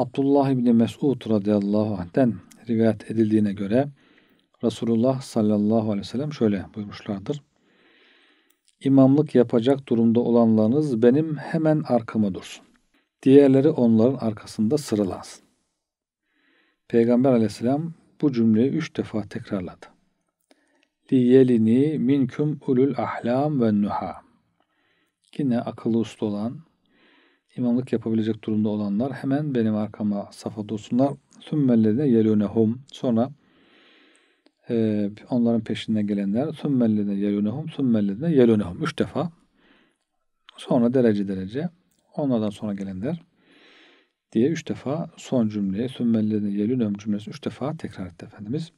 Abdullah İbni Mesud radıyallahu anh'den rivayet edildiğine göre Resulullah sallallahu aleyhi ve sellem şöyle buyurmuşlardır. İmamlık yapacak durumda olanlarınız benim hemen arkama dursun. Diğerleri onların arkasında sıralansın. Peygamber aleyhisselam bu cümleyi üç defa tekrarladı. Liyelini minküm ulul ahlam ve nuha. Yine akıllı usta olan imamlık yapabilecek durumda olanlar hemen benim arkama safa dursunlar. Sümmellezine yelunehum. Sonra e, onların peşinden gelenler sümmellezine yelunehum, sümmellezine yelunehum. Üç defa. Sonra derece derece. Onlardan sonra gelenler diye üç defa son cümleye sümmellezine yelunehum cümlesi üç defa tekrar etti Efendimiz.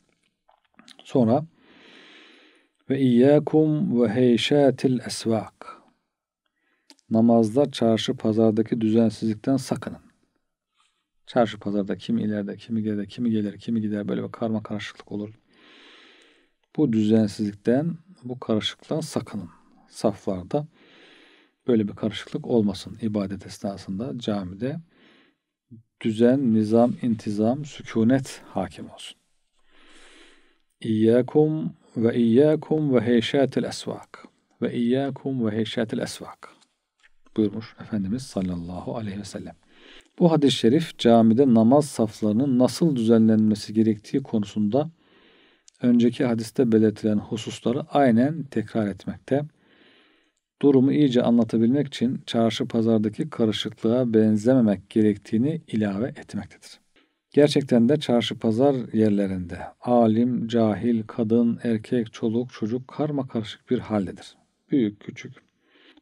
Sonra ve iyyakum ve heyşatil esvak namazda çarşı pazardaki düzensizlikten sakının. Çarşı pazarda kim ileride, kimi geride, kimi gelir, kimi gider böyle bir karma karışıklık olur. Bu düzensizlikten, bu karışıklıktan sakının. Saflarda böyle bir karışıklık olmasın ibadet esnasında camide düzen, nizam, intizam, sükunet hakim olsun. İyyakum ve iyyakum ve heyşatil esvak ve iyyakum ve heyşatil esvak buyurmuş Efendimiz sallallahu aleyhi ve sellem. Bu hadis-i şerif camide namaz saflarının nasıl düzenlenmesi gerektiği konusunda önceki hadiste belirtilen hususları aynen tekrar etmekte. Durumu iyice anlatabilmek için çarşı pazardaki karışıklığa benzememek gerektiğini ilave etmektedir. Gerçekten de çarşı pazar yerlerinde alim, cahil, kadın, erkek, çoluk, çocuk karma karışık bir haldedir. Büyük, küçük,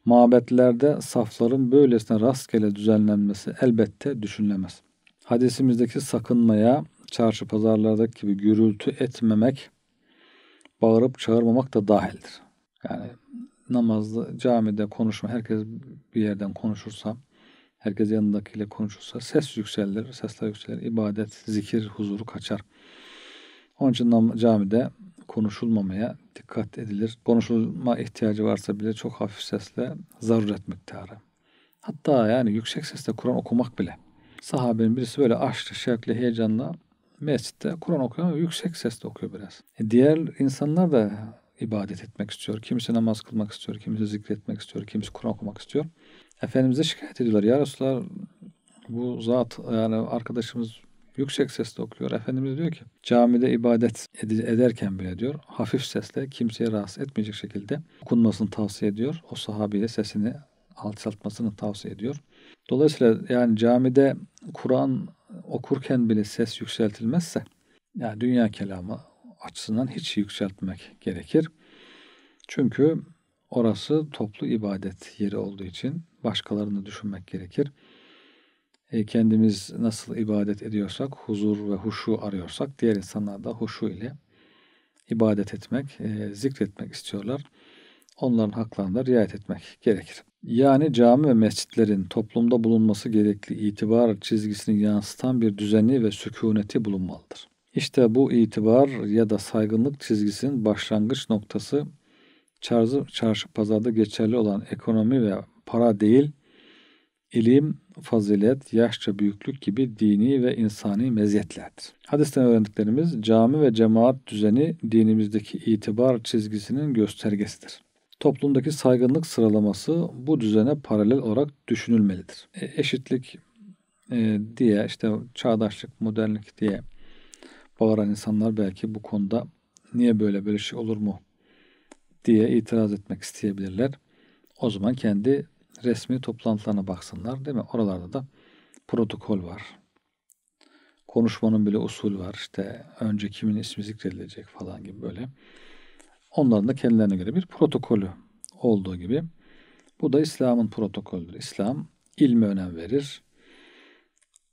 Mabetlerde safların böylesine rastgele düzenlenmesi elbette düşünülemez. Hadisimizdeki sakınmaya, çarşı pazarlardaki gibi gürültü etmemek, bağırıp çağırmamak da dahildir. Yani namazda, camide konuşma, herkes bir yerden konuşursa, herkes yanındakiyle konuşursa ses yükselir, sesler yükselir, ibadet, zikir, huzuru kaçar. Onun için camide konuşulmamaya dikkat edilir. Konuşulma ihtiyacı varsa bile çok hafif sesle zaruret miktarı. Hatta yani yüksek sesle Kur'an okumak bile. Sahabenin birisi böyle aşkla, şevkle, heyecanla mescitte Kur'an okuyor ama yüksek sesle okuyor biraz. E diğer insanlar da ibadet etmek istiyor. Kimisi namaz kılmak istiyor, kimisi zikretmek istiyor, kimisi Kur'an okumak istiyor. Efendimiz'e şikayet ediyorlar. Ya Resulallah bu zat yani arkadaşımız Yüksek sesle okuyor. Efendimiz diyor ki camide ibadet ederken bile diyor hafif sesle kimseye rahatsız etmeyecek şekilde okunmasını tavsiye ediyor. O sahabiye sesini alçaltmasını tavsiye ediyor. Dolayısıyla yani camide Kur'an okurken bile ses yükseltilmezse yani dünya kelamı açısından hiç yükseltmek gerekir. Çünkü orası toplu ibadet yeri olduğu için başkalarını düşünmek gerekir. E, kendimiz nasıl ibadet ediyorsak, huzur ve huşu arıyorsak, diğer insanlar da huşu ile ibadet etmek, e, zikretmek istiyorlar. Onların haklarına riayet etmek gerekir. Yani cami ve mescitlerin toplumda bulunması gerekli itibar çizgisini yansıtan bir düzeni ve sükuneti bulunmalıdır. İşte bu itibar ya da saygınlık çizgisinin başlangıç noktası çarşı, çarşı pazarda geçerli olan ekonomi ve para değil, ilim, fazilet, yaşça büyüklük gibi dini ve insani meziyetlerdir. Hadisten öğrendiklerimiz cami ve cemaat düzeni dinimizdeki itibar çizgisinin göstergesidir. Toplumdaki saygınlık sıralaması bu düzene paralel olarak düşünülmelidir. E, eşitlik e, diye işte çağdaşlık, modernlik diye bağıran insanlar belki bu konuda niye böyle böyle şey olur mu diye itiraz etmek isteyebilirler. O zaman kendi resmi toplantılarına baksınlar değil mi? Oralarda da protokol var. Konuşmanın bile usul var. İşte önce kimin ismi zikredilecek falan gibi böyle. Onların da kendilerine göre bir protokolü olduğu gibi. Bu da İslam'ın protokolüdür. İslam ilme önem verir.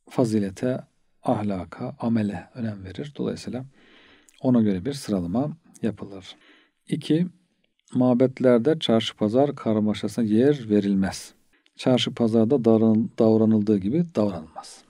Fazilete, ahlaka, amele önem verir. Dolayısıyla ona göre bir sıralama yapılır. İki Mabetlerde çarşı pazar karmaşasına yer verilmez. Çarşı pazarda davranıldığı gibi davranılmaz.